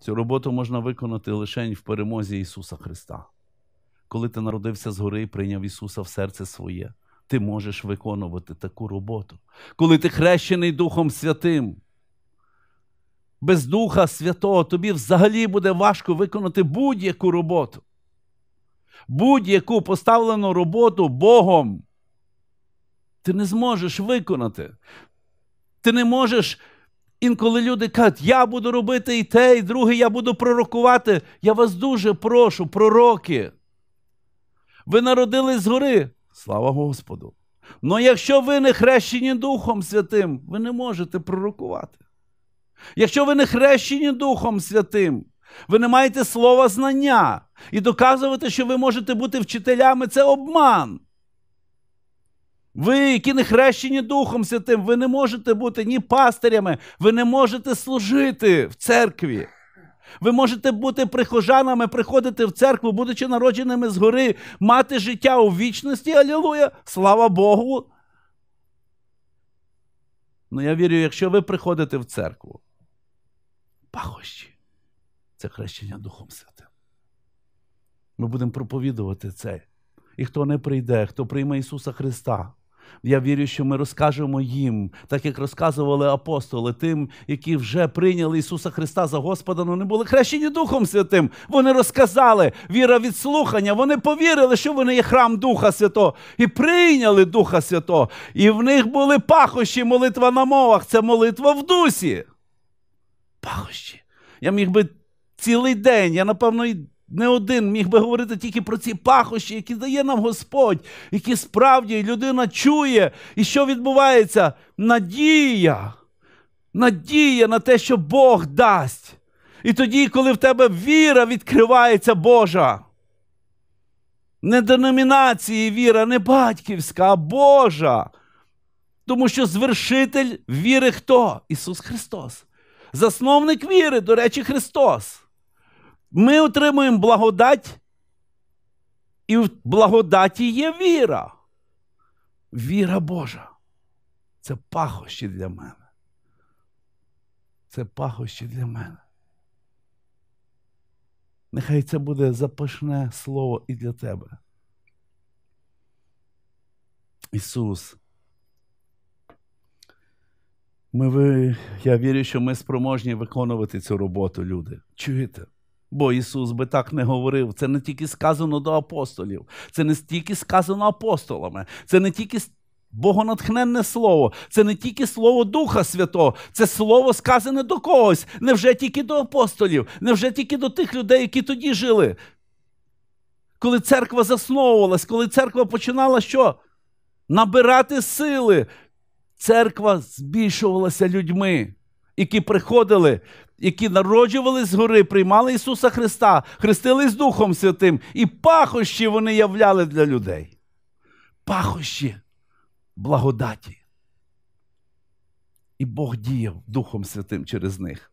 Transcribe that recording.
Цю роботу можна виконати лише в перемозі Ісуса Христа. Коли ти народився згори і прийняв Ісуса в серце своє, ти можеш виконувати таку роботу. Коли ти хрещений Духом Святим, без Духа Святого, тобі взагалі буде важко виконати будь-яку роботу. Будь-яку поставлену роботу Богом. Ти не зможеш виконати. Ти не можеш Інколи люди кажуть, я буду робити і те, і друге, я буду пророкувати. Я вас дуже прошу, пророки. Ви народились згори, слава Господу. Но якщо ви не хрещені Духом Святим, ви не можете пророкувати. Якщо ви не хрещені Духом Святим, ви не маєте слова знання і доказувати, що ви можете бути вчителями, це обман. Ви, які не хрещені Духом Святим, ви не можете бути ні пастирями, ви не можете служити в церкві. Ви можете бути прихожанами, приходити в церкву, будучи народженими згори, мати життя у вічності. Алілуя! Слава Богу. Ну я вірю, якщо ви приходите в церкву, пахощі, це хрещення Духом Святим. Ми будемо проповідувати це. І хто не прийде, хто прийме Ісуса Христа, я вірю, що ми розкажемо їм, так як розказували апостоли, тим, які вже прийняли Ісуса Христа за Господа, але ну, не були хрещені Духом Святим. Вони розказали віра від слухання. Вони повірили, що вони є храм Духа Святого, і прийняли Духа Святого. І в них були пахощі, молитва на мовах. Це молитва в дусі. Пахощі. Я міг би цілий день, я напевно і не один міг би говорити тільки про ці пахощі, які дає нам Господь, які справді людина чує. І що відбувається? Надія, надія на те, що Бог дасть. І тоді, коли в тебе віра відкривається Божа. Не деномінації віра, не батьківська, а Божа. Тому що звершитель віри хто? Ісус Христос. Засновник віри, до речі, Христос. Ми отримуємо благодать, і в благодаті є віра. Віра Божа. Це пахощі для мене. Це пахощі для мене. Нехай це буде запашне слово і для тебе. Ісус. Ми, ви, Я вірю, що ми спроможні виконувати цю роботу, люди. Чуєте? Бо Ісус би так не говорив. Це не тільки сказано до апостолів, це не тільки сказано апостолами, це не тільки богонатхненне слово, це не тільки слово Духа Святого, це слово сказане до когось. Невже тільки до апостолів, невже тільки до тих людей, які тоді жили? Коли церква засновувалась, коли церква починала що? Набирати сили, церква збільшувалася людьми які приходили, які народжували з гори, приймали Ісуса Христа, хрестились Духом Святим, і пахощі вони являли для людей. Пахощі благодаті. І Бог діяв Духом Святим через них.